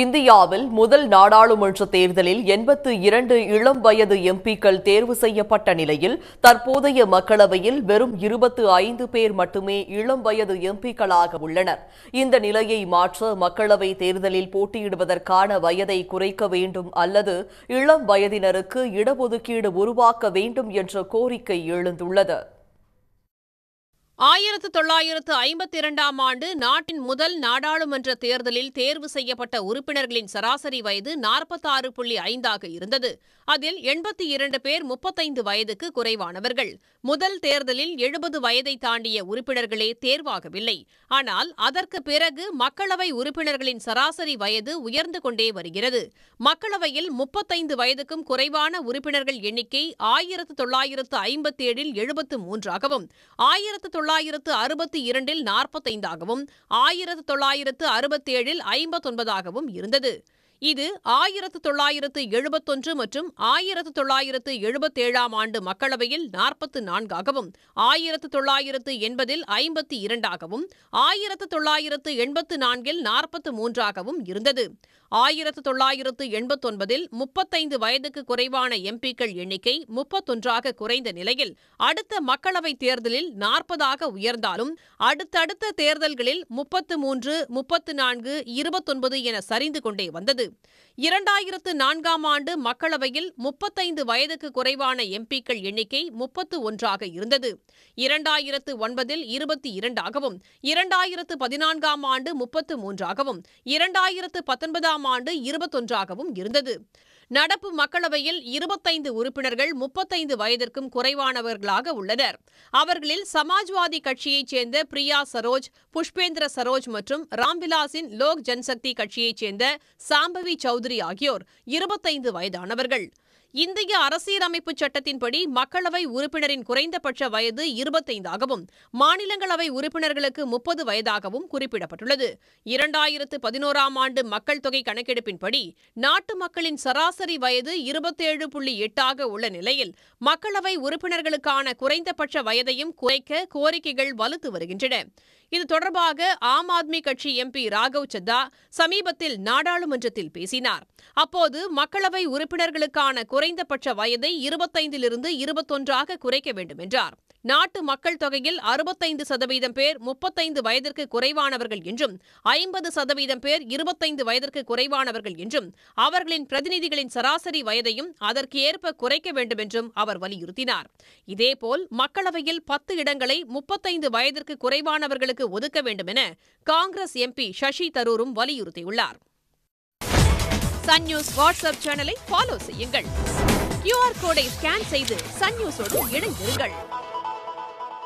இந்தியாவில் முதல் நாடாளுமன்ற தேர்தலில் எண்பத்து இரண்டு இளம் வயது எம்பிக்கள் தேர்வு செய்யப்பட்ட நிலையில் தற்போதைய மக்களவையில் வெறும் இருபத்து ஐந்து பேர் மட்டுமே இளம் வயது எம்பிக்களாக உள்ளனர் இந்த நிலையை மாற்ற மக்களவை தேர்தலில் போட்டியிடுவதற்கான வயதை குறைக்க வேண்டும் அல்லது இளம் வயதினருக்கு இடஒதுக்கீடு உருவாக்க வேண்டும் என்ற கோரிக்கை எழுந்துள்ளது ஆயிரத்து தொள்ளாயிரத்து ஐம்பத்தி இரண்டாம் ஆண்டு நாட்டின் முதல் நாடாளுமன்ற தேர்தலில் தேர்வு செய்யப்பட்ட உறுப்பினர்களின் சராசரி வயது நாற்பத்தாறு புள்ளி ஐந்தாக இருந்தது அதில் எண்பத்தி இரண்டு பேர் முப்பத்தைந்து வயதுக்கு குறைவானவர்கள் முதல் தேர்தலில் எழுபது வயதை தாண்டிய உறுப்பினர்களே தேர்வாகவில்லை ஆனால் அதற்கு பிறகு மக்களவை உறுப்பினர்களின் சராசரி வயது உயர்ந்து கொண்டே வருகிறது மக்களவையில் முப்பத்தைந்து வயதுக்கும் குறைவான உறுப்பினர்கள் எண்ணிக்கை ஆயிரத்து தொள்ளாயிரத்து ஐம்பத்தேழில் எழுபத்து மூன்றாகவும் ஆயிரத்து தொள்ளாயிரத்து அறுபத்தி இரண்டில் நாற்பத்தைந்தாகவும் ஆயிரத்து தொள்ளாயிரத்து அறுபத்தேழில் ஐம்பத்தொன்பதாகவும் இருந்தது இது ஆயிரத்து தொள்ளாயிரத்து எழுபத்தொன்று மற்றும் ஆயிரத்து தொள்ளாயிரத்து எழுபத்தேழாம் ஆண்டு மக்களவையில் நாற்பத்து நான்காகவும் ஆயிரத்து தொள்ளாயிரத்து எண்பதில் ஐம்பத்தி இரண்டாகவும் ஆயிரத்து தொள்ளாயிரத்து எண்பத்து நான்கில் நாற்பத்து மூன்றாகவும் இருந்தது ஆயிரத்து தொள்ளாயிரத்து எண்பத்தொன்பதில் முப்பத்தைந்து வயதுக்கு குறைவான எம்பிக்கள் எண்ணிக்கை முப்பத்தொன்றாக குறைந்த நிலையில் அடுத்த மக்களவைத் தேர்தலில் நாற்பதாக உயர்ந்தாலும் அடுத்தடுத்த தேர்தல்களில் முப்பத்து மூன்று முப்பத்து நான்கு இருபத்தொன்பது என சரிந்து கொண்டே வந்தது இரண்டாயிரத்து நான்காம் ஆண்டு மக்களவையில் முப்பத்தைந்து வயதுக்கு குறைவான எம்பிக்கள் எண்ணிக்கை முப்பத்து ஒன்றாக இருந்தது இரண்டாயிரத்து ஒன்பதில் இருபத்தி இரண்டாகவும் இரண்டாயிரத்து பதினான்காம் ஆண்டு முப்பத்து மூன்றாகவும் இரண்டாயிரத்து பத்தொன்பதாம் ஆண்டு இருபத்தொன்றாகவும் இருந்தது நடப்பு மக்களவையில் இருபத்தைந்து உறுப்பினர்கள் முப்பத்தைந்து வயதிற்கும் குறைவானவர்களாக உள்ளனர் அவர்களில் சமாஜ்வாதி கட்சியைச் சேர்ந்த பிரியா சரோஜ் புஷ்பேந்திர சரோஜ் மற்றும் ராம்விலாஸின் லோக் ஜன்சக்தி கட்சியைச் சேர்ந்த சாம்பவி மாதவி சௌத்ரி ஆகியோர் இருபத்தைந்து வயதானவர்கள் இந்திய அரசியலமைப்பு சட்டத்தின்படி மக்களவை உறுப்பினரின் குறைந்தபட்ச வயது இருபத்தைந்தாகவும் மாநிலங்களவை உறுப்பினர்களுக்கு முப்பது வயதாகவும் குறிப்பிடப்பட்டுள்ளது இரண்டாயிரத்து பதினோராம் ஆண்டு மக்கள் தொகை கணக்கெடுப்பின்படி நாட்டு மக்களின் சராசரி வயது இருபத்தேழு புள்ளி எட்டாக உள்ள நிலையில் மக்களவை உறுப்பினர்களுக்கான குறைந்தபட்ச வயதையும் குறைக்க கோரிக்கைகள் வலுத்து வருகின்றன இது தொடர்பாக ஆம் ஆத்மி கட்சி எம்பி ராகவ் சத்தா சமீபத்தில் நாடாளுமன்றத்தில் பேசினார் அப்போது மக்களவை உறுப்பினர்களுக்கான குறைந்தபட்ச வயதை இருபத்தைந்திலிருந்து இருபத்தொன்றாக குறைக்க வேண்டும் என்றார் நாட்டு மக்கள் தொகையில் அறுபத்தைந்து சதவீதம் பேர் முப்பத்தைந்து வயதிற்கு குறைவானவர்கள் என்றும் ஐம்பது சதவீதம் பேர் இருபத்தைந்து வயதிற்கு குறைவானவர்கள் என்றும் அவர்களின் பிரதிநிதிகளின் சராசரி வயதையும் அதற்கு ஏற்ப குறைக்க வேண்டும் என்றும் அவர் வலியுறுத்தினார் இதேபோல் மக்களவையில் பத்து இடங்களை முப்பத்தைந்து வயதிற்கு குறைவானவர்களுக்கு ஒதுக்க வேண்டும் என காங்கிரஸ் எம்பி சசி தரூரும் வலியுறுத்தியுள்ளார் சன் நியூஸ் வாட்ஸ்அப் சேனலை ஃபாலோ செய்யுங்கள் கியூஆர் கோடை ஸ்கேன் செய்து சன் நியூஸோடு இணைந்திருங்கள்